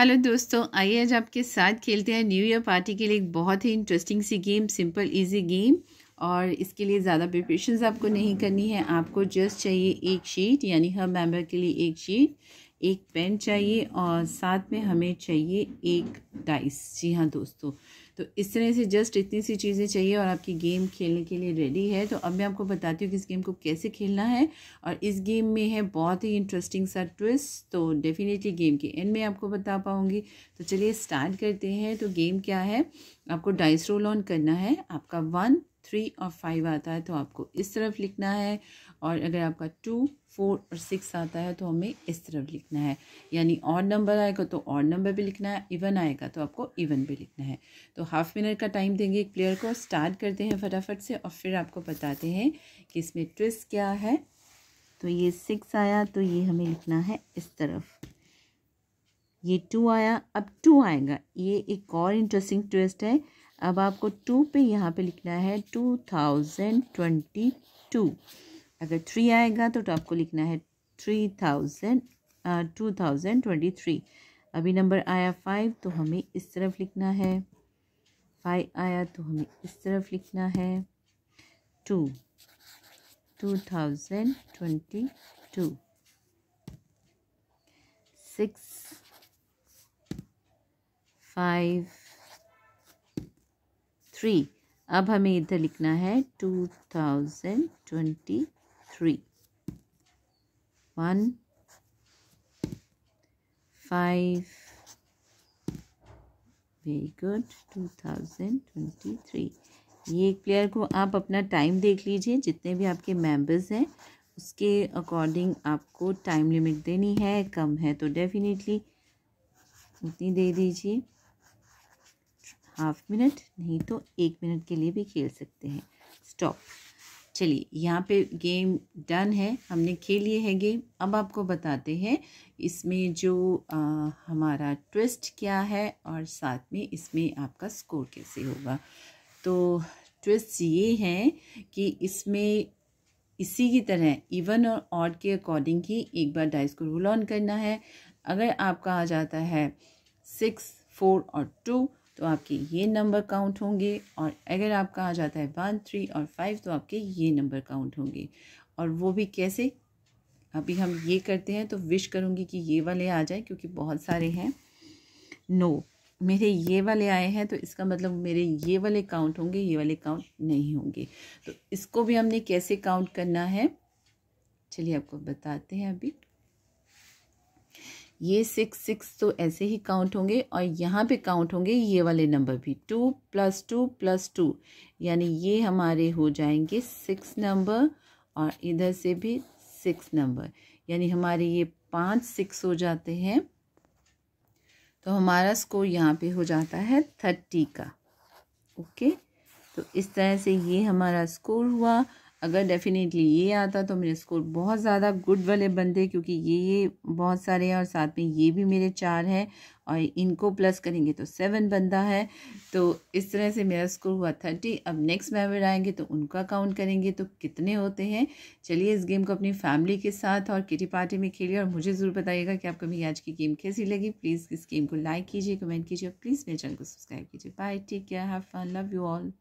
hello दोस्तों आइए आज आपके साथ खेलते हैं न्यू ईयर पार्टी के लिए एक बहुत ही इंटरेस्टिंग सी गेम सिंपल इजी गेम और इसके लिए ज़्यादा प्रिपरेशन आपको नहीं करनी है आपको जस्ट चाहिए एक शीट यानी हर मेंबर के लिए एक शीट एक पेन चाहिए और साथ में हमें चाहिए एक डाइस जी हाँ दोस्तों तो इस तरह से जस्ट इतनी सी चीज़ें चाहिए और आपकी गेम खेलने के लिए रेडी है तो अब मैं आपको बताती हूँ कि इस गेम को कैसे खेलना है और इस गेम में है बहुत ही इंटरेस्टिंग सा ट्विस्ट तो डेफिनेटली गेम के एंड में आपको बता पाऊँगी तो चलिए स्टार्ट करते हैं तो गेम क्या है आपको डाइस रोल ऑन करना है आपका वन थ्री और फाइव आता है तो आपको इस तरफ लिखना है और अगर आपका टू फोर और सिक्स आता है तो हमें इस तरफ लिखना है यानी और नंबर आएगा तो और नंबर भी लिखना है इवन आएगा तो आपको इवन भी लिखना है तो हाफ मिनट का टाइम देंगे एक प्लेयर को स्टार्ट करते हैं फटाफट से और फिर आपको बताते हैं कि इसमें ट्विस्ट क्या है तो ये सिक्स आया तो ये हमें लिखना है इस तरफ ये टू आया अब टू आएगा ये एक और इंटरेस्टिंग ट्विस्ट है अब आपको टू पे यहाँ पे लिखना है टू थाउजेंड ट्वेंटी टू अगर थ्री आएगा तो, तो आपको लिखना है three thousand two thousand twenty three अभी नंबर आया फाइव तो हमें इस तरफ लिखना है फाइव आया तो हमें इस तरफ लिखना है two two thousand twenty two six five three अब हमें इधर लिखना है two thousand twenty three one five very good two thousand twenty three ये एक प्लेयर को आप अपना टाइम देख लीजिए जितने भी आपके मेंबर्स हैं उसके अकॉर्डिंग आपको टाइम लिमिट देनी है कम है तो डेफिनेटली उतनी दे दीजिए हाफ मिनट नहीं तो एक मिनट के लिए भी खेल सकते हैं स्टॉप चलिए यहाँ पे गेम डन है हमने खेल लिए है गेम अब आपको बताते हैं इसमें जो आ, हमारा ट्विस्ट क्या है और साथ में इसमें आपका स्कोर कैसे होगा तो ट्विस्ट ये है कि इसमें इसी की तरह इवन और ऑड के अकॉर्डिंग ही एक बार डाइस को रोल ऑन करना है अगर आपका आ जाता है सिक्स फोर और टू तो आपके ये नंबर काउंट होंगे और अगर आपका आ जाता है वन थ्री और फाइव तो आपके ये नंबर काउंट होंगे और वो भी कैसे अभी हम ये करते हैं तो विश करूँगी कि ये वाले आ जाए क्योंकि बहुत सारे हैं नो no, मेरे ये वाले आए हैं तो इसका मतलब मेरे ये वाले काउंट होंगे ये वाले काउंट नहीं होंगे तो इसको भी हमने कैसे काउंट करना है चलिए आपको बताते हैं अभी ये सिक्स सिक्स तो ऐसे ही काउंट होंगे और यहाँ पे काउंट होंगे ये वाले नंबर भी two plus two plus two यानी ये हमारे हो जाएंगे सिक्स नंबर और इधर से भी सिक्स नंबर यानी हमारे ये पाँच सिक्स हो जाते हैं तो हमारा स्कोर यहाँ पे हो जाता है थर्टी का ओके तो इस तरह से ये हमारा स्कोर हुआ अगर डेफ़िनेटली ये आता तो मेरे स्कोर बहुत ज़्यादा गुड वाले बनते क्योंकि ये ये बहुत सारे हैं और साथ में ये भी मेरे चार हैं और इनको प्लस करेंगे तो सेवन बनता है तो इस तरह से मेरा स्कोर हुआ थर्टी अब नेक्स्ट मेम्बर आएंगे तो उनका काउंट करेंगे तो कितने होते हैं चलिए इस गेम को अपनी फैमिली के साथ और किटी पार्टी में खेलिए और मुझे ज़रूर बताइएगा कि आपको मेरी आज की गेम कैसी लगी प्लीज़ इस गेम को लाइक कीजिए कमेंट कीजिए और प्लीज़ मेरे चैनल को सब्सक्राइब कीजिए bye take care have fun love you all